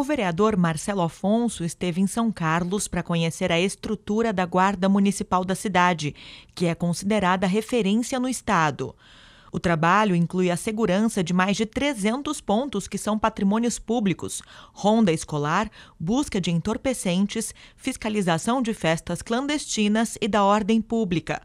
O vereador Marcelo Afonso esteve em São Carlos para conhecer a estrutura da Guarda Municipal da cidade, que é considerada referência no estado. O trabalho inclui a segurança de mais de 300 pontos que são patrimônios públicos, ronda escolar, busca de entorpecentes, fiscalização de festas clandestinas e da ordem pública.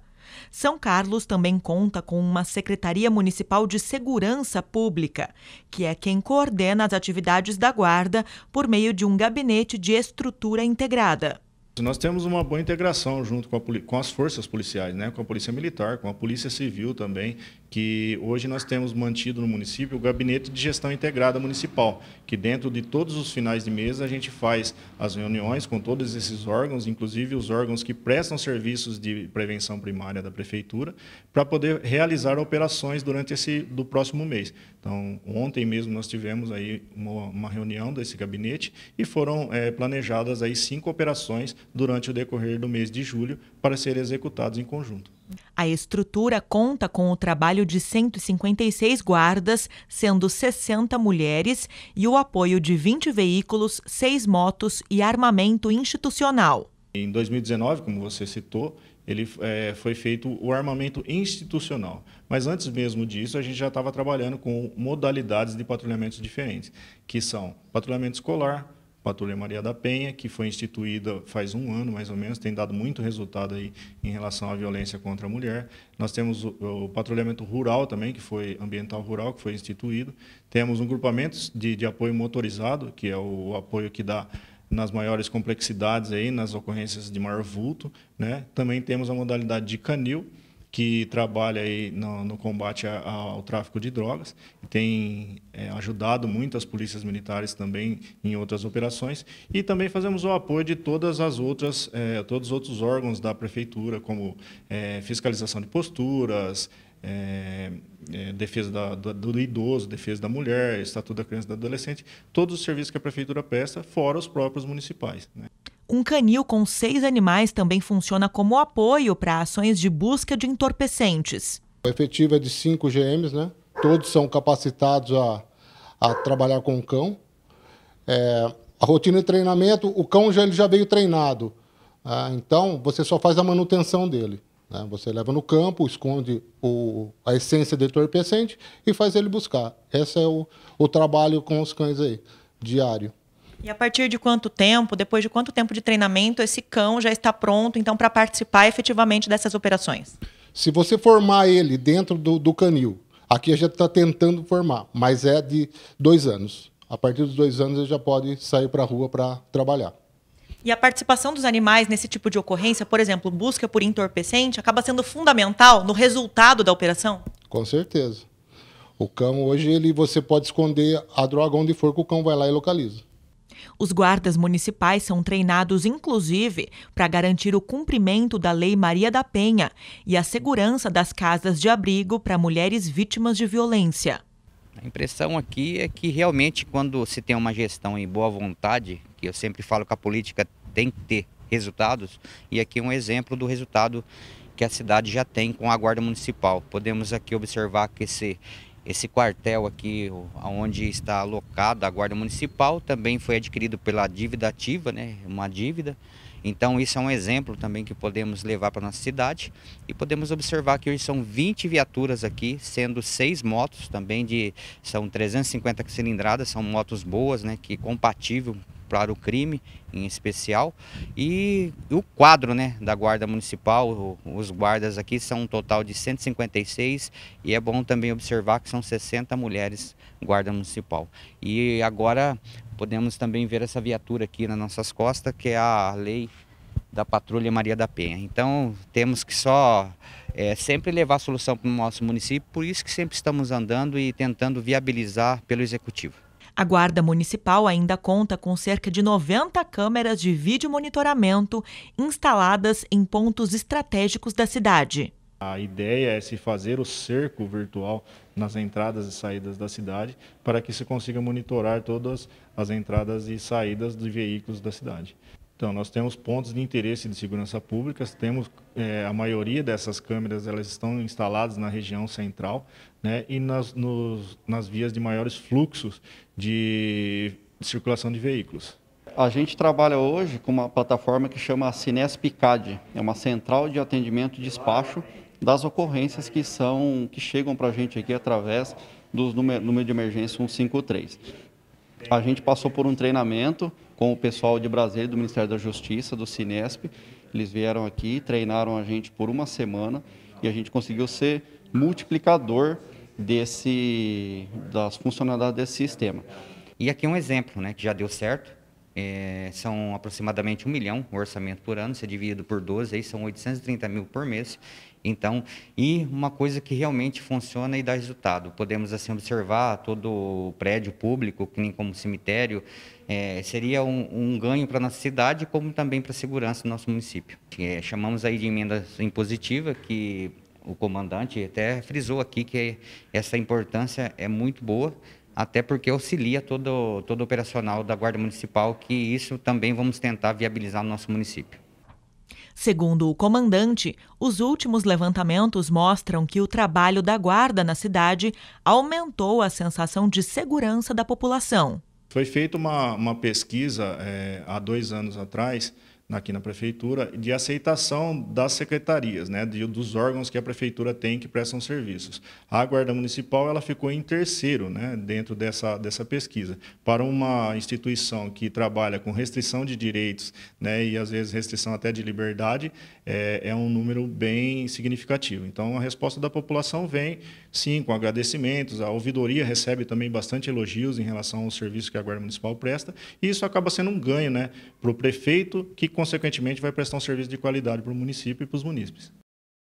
São Carlos também conta com uma Secretaria Municipal de Segurança Pública, que é quem coordena as atividades da Guarda por meio de um gabinete de estrutura integrada. Nós temos uma boa integração junto com, a, com, as forças policiais, né? com a Polícia Militar, com a Polícia Civil também que hoje nós temos mantido no município o gabinete de gestão integrada municipal, que dentro de todos os finais de mês a gente faz as reuniões com todos esses órgãos, inclusive os órgãos que prestam serviços de prevenção primária da prefeitura, para poder realizar operações durante esse do próximo mês. Então, ontem mesmo nós tivemos aí uma, uma reunião desse gabinete e foram é, planejadas aí cinco operações durante o decorrer do mês de julho para serem executadas em conjunto. A estrutura conta com o trabalho de 156 guardas, sendo 60 mulheres, e o apoio de 20 veículos, 6 motos e armamento institucional. Em 2019, como você citou, ele é, foi feito o armamento institucional. Mas antes mesmo disso, a gente já estava trabalhando com modalidades de patrulhamento diferentes, que são patrulhamento escolar, Patrulha Maria da Penha, que foi instituída faz um ano mais ou menos, tem dado muito resultado aí em relação à violência contra a mulher. Nós temos o, o patrulhamento rural também, que foi ambiental rural, que foi instituído. Temos um grupamento de, de apoio motorizado, que é o, o apoio que dá nas maiores complexidades aí, nas ocorrências de maior vulto, né? Também temos a modalidade de canil, que trabalha aí no, no combate a, a, ao tráfico de drogas e tem é, ajudado muito as polícias militares também em outras operações e também fazemos o apoio de todas as outras é, todos os outros órgãos da prefeitura como é, fiscalização de posturas é, é, defesa da, do, do idoso, defesa da mulher, estatuto da criança e do adolescente, todos os serviços que a prefeitura presta, fora os próprios municipais. Né? Um canil com seis animais também funciona como apoio para ações de busca de entorpecentes. O efetivo é de cinco GMs, né? Todos são capacitados a, a trabalhar com o cão. É, a rotina de treinamento, o cão já, ele já veio treinado. Ah, então, você só faz a manutenção dele. Né? Você leva no campo, esconde o, a essência do entorpecente e faz ele buscar. Esse é o, o trabalho com os cães aí, diário. E a partir de quanto tempo, depois de quanto tempo de treinamento, esse cão já está pronto, então, para participar efetivamente dessas operações? Se você formar ele dentro do, do canil, aqui a gente está tentando formar, mas é de dois anos. A partir dos dois anos ele já pode sair para a rua para trabalhar. E a participação dos animais nesse tipo de ocorrência, por exemplo, busca por entorpecente, acaba sendo fundamental no resultado da operação? Com certeza. O cão hoje ele você pode esconder a droga onde for que o cão vai lá e localiza. Os guardas municipais são treinados, inclusive, para garantir o cumprimento da Lei Maria da Penha e a segurança das casas de abrigo para mulheres vítimas de violência. A impressão aqui é que realmente, quando se tem uma gestão em boa vontade, que eu sempre falo que a política tem que ter resultados, e aqui um exemplo do resultado que a cidade já tem com a Guarda Municipal. Podemos aqui observar que esse esse quartel aqui, onde está alocada a Guarda Municipal, também foi adquirido pela dívida ativa, né? uma dívida. Então, isso é um exemplo também que podemos levar para nossa cidade. E podemos observar que hoje são 20 viaturas aqui, sendo seis motos também de... São 350 cilindradas, são motos boas, né? Que compatível para o crime em especial e o quadro né, da Guarda Municipal, os guardas aqui são um total de 156 e é bom também observar que são 60 mulheres Guarda Municipal. E agora podemos também ver essa viatura aqui nas nossas costas que é a lei da Patrulha Maria da Penha. Então temos que só é, sempre levar solução para o nosso município, por isso que sempre estamos andando e tentando viabilizar pelo Executivo. A Guarda Municipal ainda conta com cerca de 90 câmeras de vídeo monitoramento instaladas em pontos estratégicos da cidade. A ideia é se fazer o cerco virtual nas entradas e saídas da cidade para que se consiga monitorar todas as entradas e saídas de veículos da cidade. Então, nós temos pontos de interesse de segurança pública, temos é, a maioria dessas câmeras elas estão instaladas na região central né, e nas, nos, nas vias de maiores fluxos de, circulação de veículos. A gente trabalha hoje com uma plataforma que chama Cinespicad, é uma central de atendimento e despacho das ocorrências que são que chegam para a gente aqui através do número, número de emergência 153. A gente passou por um treinamento com o pessoal de Brasília, do Ministério da Justiça, do Cinesp. Eles vieram aqui, treinaram a gente por uma semana e a gente conseguiu ser multiplicador desse, das funcionalidades desse sistema. E aqui um exemplo né, que já deu certo é, são aproximadamente um milhão o orçamento por ano, se é dividido por 12, aí são 830 mil por mês. Então, e uma coisa que realmente funciona e dá resultado. Podemos assim observar todo o prédio público, nem como cemitério, é, seria um, um ganho para a nossa cidade, como também para a segurança do nosso município. É, chamamos aí de emenda impositiva, que o comandante até frisou aqui que essa importância é muito boa, até porque auxilia todo, todo o operacional da Guarda Municipal, que isso também vamos tentar viabilizar no nosso município. Segundo o comandante, os últimos levantamentos mostram que o trabalho da Guarda na cidade aumentou a sensação de segurança da população. Foi feita uma, uma pesquisa é, há dois anos atrás aqui na prefeitura de aceitação das secretarias, né, de, dos órgãos que a prefeitura tem que prestam serviços. A guarda municipal ela ficou em terceiro, né, dentro dessa dessa pesquisa. Para uma instituição que trabalha com restrição de direitos, né, e às vezes restrição até de liberdade, é, é um número bem significativo. Então a resposta da população vem sim com agradecimentos. A ouvidoria recebe também bastante elogios em relação ao serviço que a guarda municipal presta. E isso acaba sendo um ganho, né, para o prefeito que consequentemente, vai prestar um serviço de qualidade para o município e para os munícipes.